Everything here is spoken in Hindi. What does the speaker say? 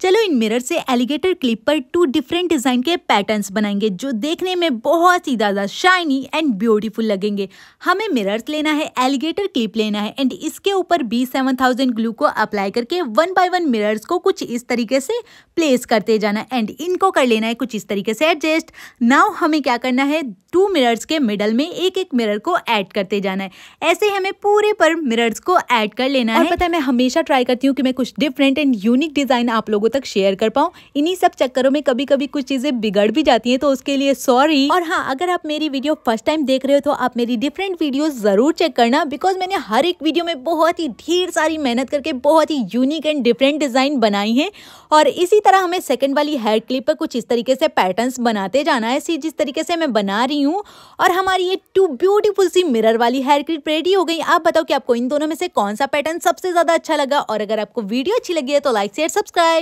चलो इन मिरर से एलिगेटर क्लिप पर टू डिफरेंट डिजाइन के पैटर्न्स बनाएंगे जो देखने में बहुत ही ज़्यादा शाइनी एंड ब्यूटीफुल लगेंगे हमें मिरर्स लेना है एलिगेटर क्लिप लेना है एंड इसके ऊपर बी सेवन थाउजेंड ग्लू को अप्लाई करके वन बाय वन मिरर्स को कुछ इस तरीके से प्लेस करते जाना एंड इनको कर लेना है कुछ इस तरीके से एडजस्ट नाव हमें क्या करना है टू मिरर्स के मिडल में एक एक मिरर को ऐड करते जाना है ऐसे हमें पूरे पर मिरर्स को ऐड कर लेना है पता है मैं हमेशा ट्राई करती हूँ कि मैं कुछ डिफरेंट एंड यूनिक डिज़ाइन आप लोगों लोगों तक शेयर कर पाऊँ इन्हीं सब चक्करों में कभी कभी कुछ चीज़ें बिगड़ भी जाती हैं तो उसके लिए सॉरी और हाँ अगर आप मेरी वीडियो फर्स्ट टाइम देख रहे हो तो आप मेरी डिफरेंट वीडियो ज़रूर चेक करना बिकॉज मैंने हर एक वीडियो में बहुत ही ढेर सारी मेहनत करके बहुत ही यूनिक एंड डिफरेंट डिज़ाइन बनाई है और इसी तरह हमें सेकेंड वाली हेयर क्लिप पर कुछ इस तरीके से पैटर्न बनाते जाना है जिस तरीके से मैं बना रही हूँ और हमारी ये टू ब्यूटीफुल सी मिरर वाली हेयर क्लिप रेडी हो गई आप बताओ कि आपको इन दोनों में से कौन सा पैटर्न सबसे ज़्यादा अच्छा लगा और अगर आपको वीडियो अच्छी लगी है तो लाइक शेयर सब्सक्राइब